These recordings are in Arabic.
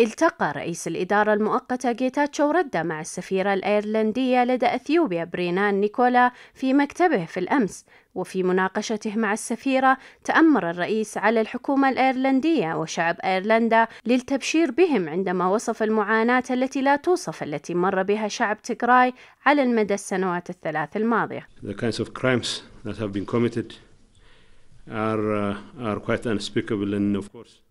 التقى رئيس الإدارة المؤقتة جيتاتشو ردة مع السفيرة الأيرلندية لدى أثيوبيا برينان نيكولا في مكتبه في الأمس وفي مناقشته مع السفيرة تأمر الرئيس على الحكومة الأيرلندية وشعب أيرلندا للتبشير بهم عندما وصف المعاناة التي لا توصف التي مر بها شعب تيغراي على المدى السنوات الثلاث الماضية The kinds of crimes that have been committed Uh,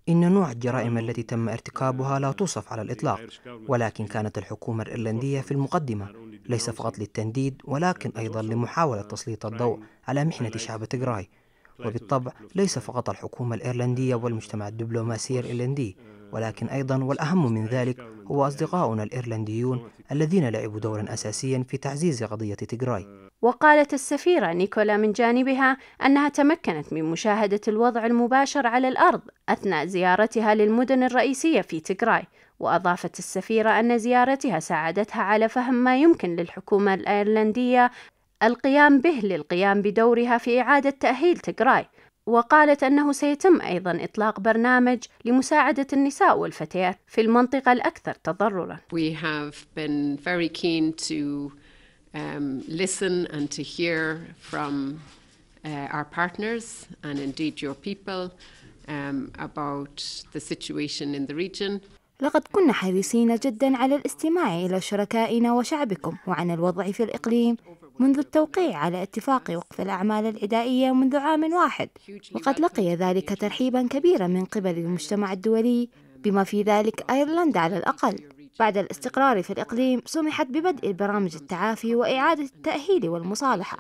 إن نوع الجرائم التي تم ارتكابها لا توصف على الإطلاق ولكن كانت الحكومة الإيرلندية في المقدمة ليس فقط للتنديد ولكن أيضا لمحاولة تسليط الضوء على محنة شعب تجراي وبالطبع ليس فقط الحكومة الإيرلندية والمجتمع الدبلوماسي الإيرلندي ولكن أيضا والأهم من ذلك هو أصدقاؤنا الإيرلنديون الذين لعبوا دورا أساسيا في تعزيز قضية تجراي وقالت السفيرة نيكولا من جانبها أنها تمكنت من مشاهدة الوضع المباشر على الأرض أثناء زيارتها للمدن الرئيسية في تيغراي وأضافت السفيرة أن زيارتها ساعدتها على فهم ما يمكن للحكومة الأيرلندية القيام به للقيام بدورها في إعادة تأهيل تيغراي وقالت أنه سيتم أيضا إطلاق برنامج لمساعدة النساء والفتيات في المنطقة الأكثر تضررا. We have been very keen to um, listen and to hear from uh, our partners and indeed your people um, about the situation in the region. لقد كنا حريصين جدا على الاستماع إلى شركائنا وشعبكم وعن الوضع في الإقليم منذ التوقيع على اتفاق وقف الأعمال العدائية منذ عام واحد وقد لقي ذلك ترحيبا كبيرا من قبل المجتمع الدولي بما في ذلك أيرلندا على الأقل بعد الاستقرار في الإقليم سمحت ببدء برامج التعافي وإعادة التأهيل والمصالحة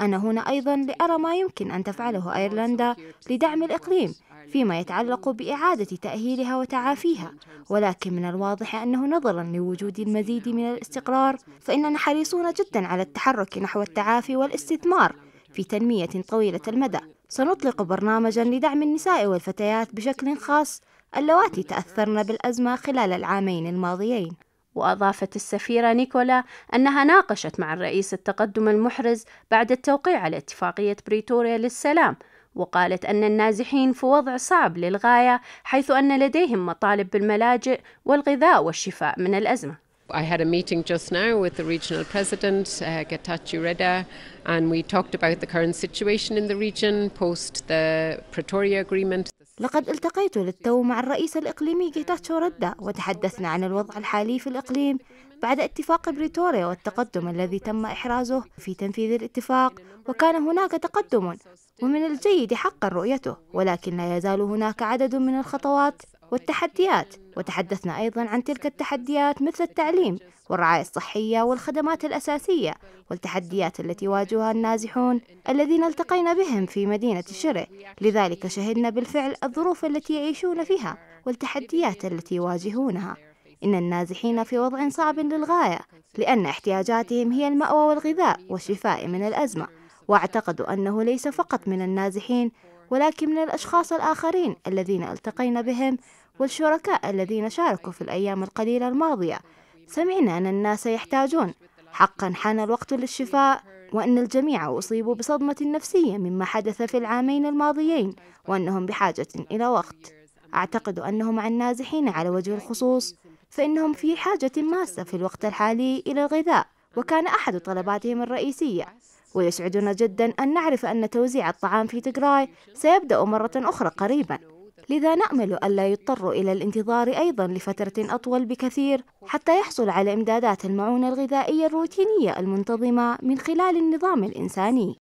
أنا هنا أيضا لأرى ما يمكن أن تفعله أيرلندا لدعم الإقليم فيما يتعلق بإعادة تأهيلها وتعافيها ولكن من الواضح أنه نظرا لوجود المزيد من الاستقرار فإننا حريصون جدا على التحرك نحو التعافي والاستثمار في تنمية طويلة المدى سنطلق برنامجا لدعم النساء والفتيات بشكل خاص اللواتي تأثرن بالأزمة خلال العامين الماضيين وأضافت السفيرة نيكولا أنها ناقشت مع الرئيس التقدم المحرز بعد التوقيع على اتفاقية بريتوريا للسلام وقالت أن النازحين في وضع صعب للغاية حيث أن لديهم مطالب بالملاجئ والغذاء والشفاء من الأزمة I had a meeting just now with the regional president, uh, Getachi Reda, and we talked about the current situation in the region post the Pretoria Agreement. لقد التقيت للتو مع الرئيس الإقليمي جيتاتشو ردا وتحدثنا عن الوضع الحالي في الإقليم بعد اتفاق بريتوريا والتقدم الذي تم إحرازه في تنفيذ الاتفاق وكان هناك تقدم ومن الجيد حقا رؤيته ولكن لا يزال هناك عدد من الخطوات والتحديات وتحدثنا أيضا عن تلك التحديات مثل التعليم والرعاية الصحية والخدمات الأساسية والتحديات التي يواجهها النازحون الذين التقينا بهم في مدينة شره لذلك شهدنا بالفعل الظروف التي يعيشون فيها والتحديات التي يواجهونها إن النازحين في وضع صعب للغاية لأن احتياجاتهم هي المأوى والغذاء والشفاء من الأزمة وأعتقد أنه ليس فقط من النازحين ولكن من الأشخاص الآخرين الذين التقينا بهم والشركاء الذين شاركوا في الأيام القليلة الماضية سمعنا أن الناس يحتاجون حقا حان الوقت للشفاء وأن الجميع أصيبوا بصدمة نفسية مما حدث في العامين الماضيين وأنهم بحاجة إلى وقت أعتقد أنه مع النازحين على وجه الخصوص فإنهم في حاجة ماسة في الوقت الحالي إلى الغذاء وكان أحد طلباتهم الرئيسية ويسعدنا جدا أن نعرف أن توزيع الطعام في تجراي سيبدأ مرة أخرى قريبا لذا نأمل ألا يضطر إلى الانتظار أيضا لفترة أطول بكثير حتى يحصل على إمدادات المعونة الغذائية الروتينية المنتظمة من خلال النظام الإنساني